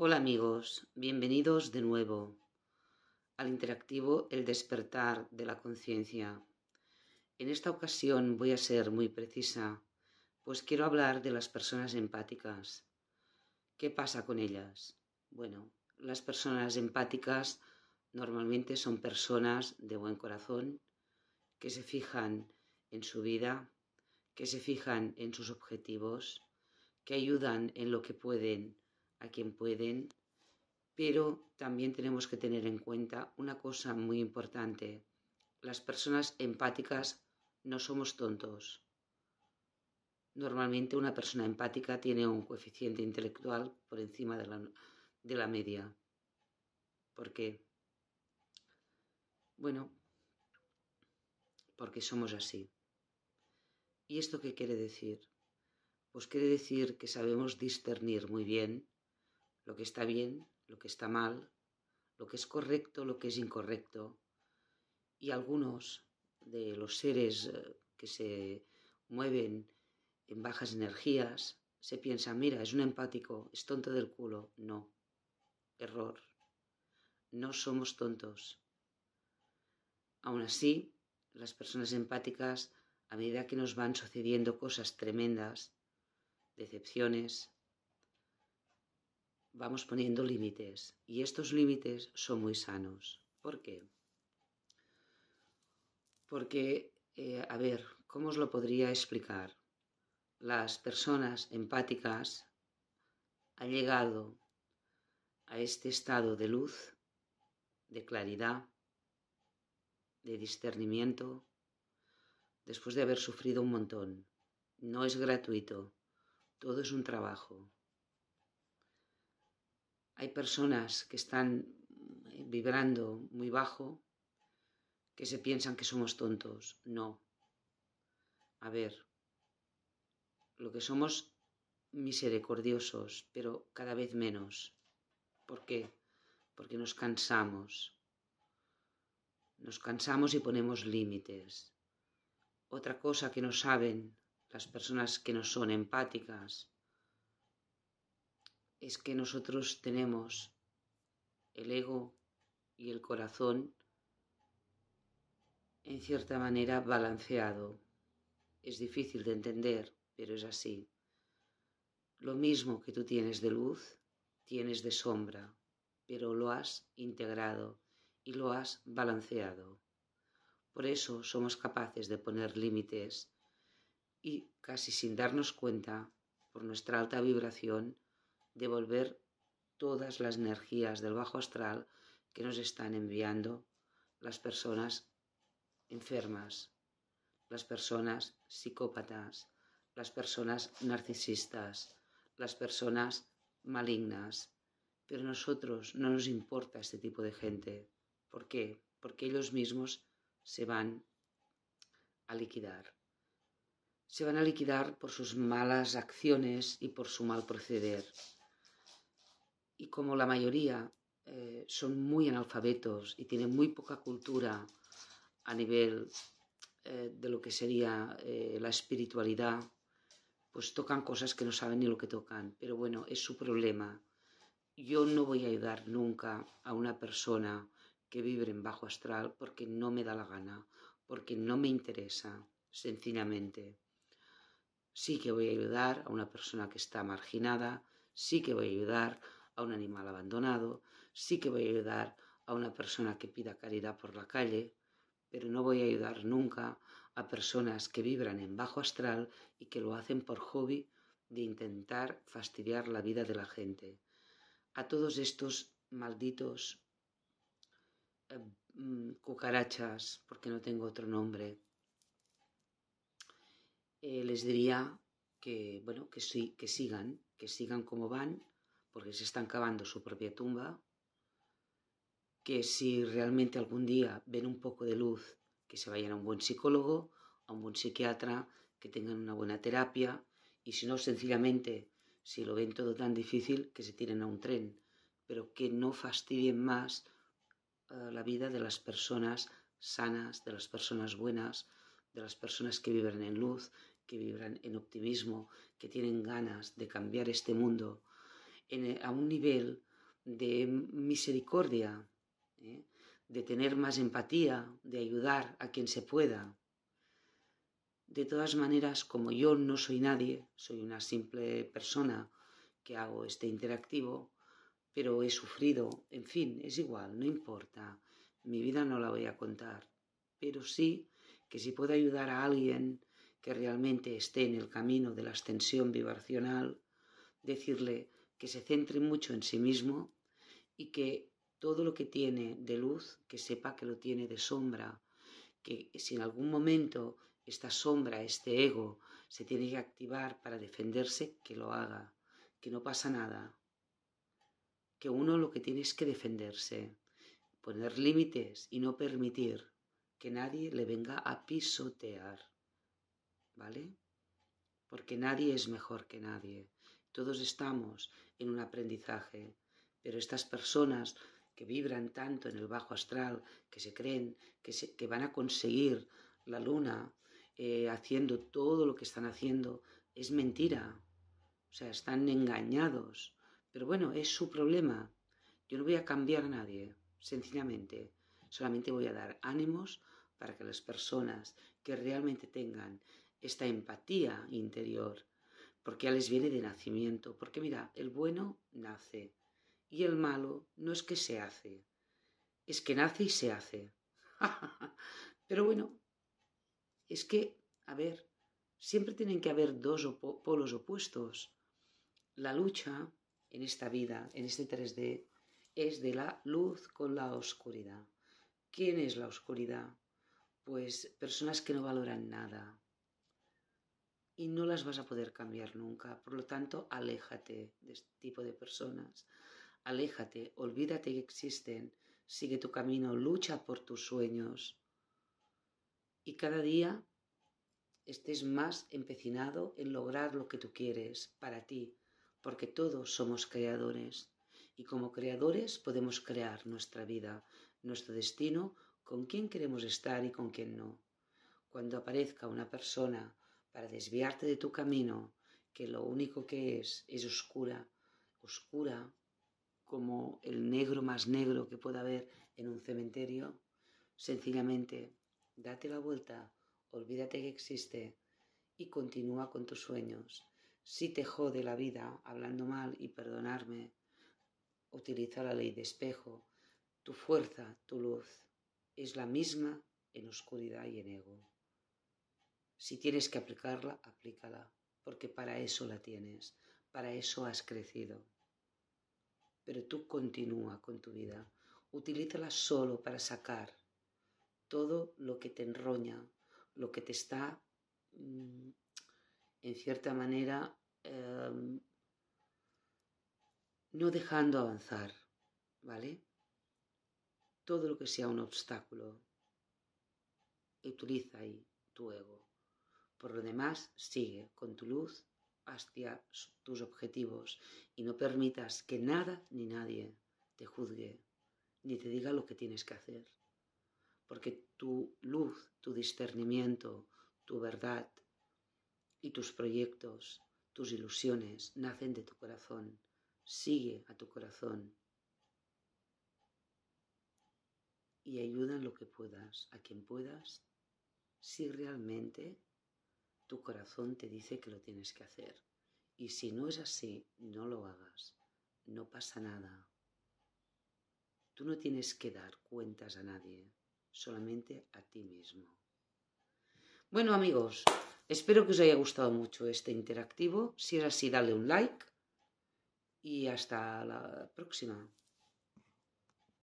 Hola amigos, bienvenidos de nuevo al interactivo El despertar de la conciencia. En esta ocasión voy a ser muy precisa, pues quiero hablar de las personas empáticas. ¿Qué pasa con ellas? Bueno, las personas empáticas normalmente son personas de buen corazón que se fijan en su vida, que se fijan en sus objetivos, que ayudan en lo que pueden a quien pueden, pero también tenemos que tener en cuenta una cosa muy importante. Las personas empáticas no somos tontos. Normalmente una persona empática tiene un coeficiente intelectual por encima de la, media. ¿Por qué? Bueno, porque somos así. ¿Y esto qué quiere decir? Pues quiere decir que sabemos discernir muy bien lo que está bien, lo que está mal, lo que es correcto, lo que es incorrecto. Y algunos de los seres eh, que se mueven en bajas energías se piensan, mira, es un empático, es tonto del culo. No, error. No somos tontos. Aún así, las personas empáticas, a medida que nos van sucediendo cosas tremendas, decepciones, vamos poniendo límites y estos límites son muy sanos. ¿Por qué? Porque, eh, a ver, ¿cómo os lo podría explicar? Las personas empáticas han llegado a este estado de luz, de claridad, de discernimiento, después de haber sufrido un montón. No es gratuito, todo es un trabajo. Hay personas que están eh, vibrando muy bajo, que se piensan que somos tontos. No. A ver, lo que somos misericordiosos, pero cada vez menos. ¿Por qué? Porque nos cansamos. Nos cansamos y ponemos límites. Otra cosa que no saben las personas que no son empáticas es que nosotros tenemos el ego y el corazón en cierta manera balanceado. Es difícil de entender, pero es así. Lo mismo que tú tienes de luz, tienes de sombra, pero lo has integrado y lo has balanceado. Por eso somos capaces de poner límites y, casi sin darnos cuenta, por nuestra alta vibración, devolver todas las energías del bajo astral que nos están enviando las personas enfermas, las personas psicópatas, las personas narcisistas, las personas malignas. Pero a nosotros no nos importa este tipo de gente. ¿Por qué? Porque ellos mismos se van a liquidar. Se van a liquidar por sus malas acciones y por su mal proceder y como la mayoría eh, son muy analfabetos y tienen muy poca cultura a nivel eh, de lo que sería eh, la espiritualidad, pues tocan cosas que no saben ni lo que tocan. Pero bueno, es su problema. Yo no voy a ayudar nunca a una persona que vive en bajo astral porque no me da la gana, porque no me interesa, sencillamente. Sí que voy a ayudar a una persona que está marginada, sí que voy a ayudar a un animal abandonado, sí que voy a ayudar a una persona que pida caridad por la calle, pero no voy a ayudar nunca a personas que vibran en bajo astral y que lo hacen por hobby de intentar fastidiar la vida de la gente. A todos estos malditos eh, mm, cucarachas, porque no tengo otro nombre, eh, les diría que, bueno, que sigan, que sigan como van, porque se están cavando su propia tumba, que si realmente algún día ven un poco de luz, que se vayan a un buen psicólogo, a un buen psiquiatra, que tengan una buena terapia, y si no, sencillamente, si lo ven todo tan difícil, que se tiren a un tren, pero que no fastidien más eh, la vida de las personas sanas, de las personas buenas, de las personas que vibran en luz, que vibran en optimismo, que tienen ganas de cambiar este mundo eh, a un nivel de misericordia, ¿eh? de tener más empatía, de ayudar a quien se pueda. De todas maneras, como yo no soy nadie, soy una simple persona que hago este interactivo, pero he sufrido, en fin, es igual, no importa, mi vida no la voy a contar, pero sí que si puedo ayudar a alguien que realmente esté en el camino de la ascensión vibracional, decirle, que se centre mucho en sí mismo y que todo lo que tiene de luz, que sepa que lo tiene de sombra, que si en algún momento esta sombra, este ego, se tiene que activar para defenderse, que lo haga, que no pasa nada, que uno lo que tiene es que defenderse, poner límites y no permitir que nadie le venga a pisotear, ¿vale? Porque nadie es mejor que nadie. Todos estamos en un aprendizaje, pero estas personas que vibran tanto en el bajo astral, que se creen que, van a conseguir la luna eh, haciendo todo lo que están haciendo, es mentira. O sea, están engañados. Pero bueno, es su problema. Yo no voy a cambiar a nadie, sencillamente. Solamente voy a dar ánimos para que las personas que realmente tengan esta empatía interior, porque ya les viene de nacimiento, porque mira, el bueno nace y el malo no es que se hace, es que nace y se hace. Pero bueno, es que, a ver, siempre tienen que haber dos polos opuestos. La lucha en esta vida, en este 3D, es de la luz con la oscuridad. ¿Quién es la oscuridad? Pues personas que no valoran nada, y no las vas a poder cambiar nunca. Por lo tanto, aléjate de este tipo de personas. Aléjate, olvídate que existen, sigue tu camino, lucha por tus sueños. Y cada día estés más empecinado en lograr lo que tú quieres para ti, porque todos somos creadores. Y como creadores podemos crear nuestra vida, nuestro destino, con quién queremos estar y con quién no. Cuando aparezca una persona para desviarte de tu camino, que lo único que es es oscura, oscura como el negro más negro que pueda haber en un cementerio, sencillamente date la vuelta, olvídate que existe y continúa con tus sueños. Si te jode la vida hablando mal y perdonarme, utiliza la ley de espejo. Tu fuerza, tu luz, es la misma en oscuridad y en ego. Si tienes que aplicarla, aplícala, porque para eso la tienes, para eso has crecido. Pero tú continúa con tu vida, utilízala solo para sacar todo lo que te enroña, lo que te está, mm, en cierta manera, em, no dejando avanzar, ¿vale? Todo lo que sea un obstáculo, utiliza ahí tu ego. Por lo demás, sigue con tu luz hacia tus objetivos y no permitas que nada ni nadie te juzgue ni te diga lo que tienes que hacer. Porque tu luz, tu discernimiento, tu verdad y tus proyectos, tus ilusiones nacen de tu corazón. Sigue a tu corazón y ayuda en lo que puedas, a quien puedas, si realmente tu corazón te dice que lo tienes que hacer. Y si no es así, no lo hagas. No pasa nada. Tú no tienes que dar cuentas a nadie, solamente a ti mismo. Bueno amigos, espero que os haya gustado mucho este interactivo. Si es así, dale un like y hasta la próxima.